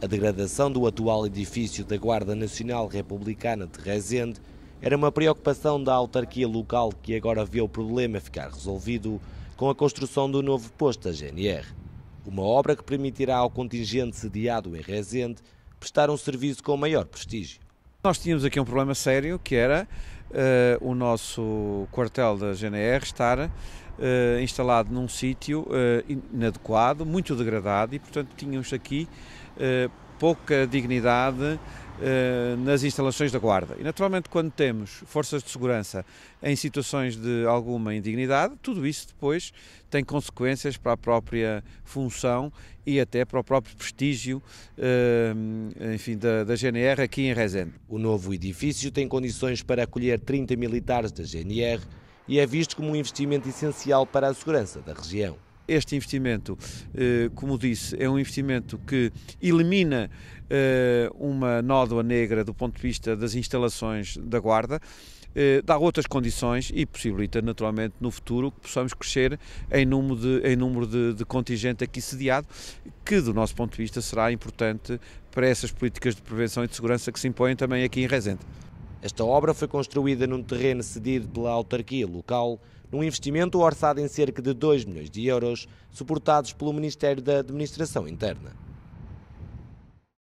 A degradação do atual edifício da Guarda Nacional Republicana de Rezende era uma preocupação da autarquia local que agora vê o problema ficar resolvido com a construção do novo posto da GNR. Uma obra que permitirá ao contingente sediado em Rezende prestar um serviço com maior prestígio. Nós tínhamos aqui um problema sério que era uh, o nosso quartel da GNR estar Uh, instalado num sítio uh, inadequado, muito degradado e, portanto, tínhamos aqui uh, pouca dignidade eh, nas instalações da Guarda. E naturalmente, quando temos forças de segurança em situações de alguma indignidade, tudo isso depois tem consequências para a própria função e até para o próprio prestígio eh, enfim, da, da GNR aqui em Rezende. O novo edifício tem condições para acolher 30 militares da GNR e é visto como um investimento essencial para a segurança da região. Este investimento, eh, como disse, é um investimento que elimina eh, uma nódoa negra do ponto de vista das instalações da Guarda eh, dá outras condições e possibilita naturalmente no futuro que possamos crescer em número de, em número de, de contingente aqui sediado, que do nosso ponto de vista será importante para essas políticas de prevenção e de segurança que se impõem também aqui em Resende. Esta obra foi construída num terreno cedido pela autarquia local, num investimento orçado em cerca de 2 milhões de euros, suportados pelo Ministério da Administração Interna.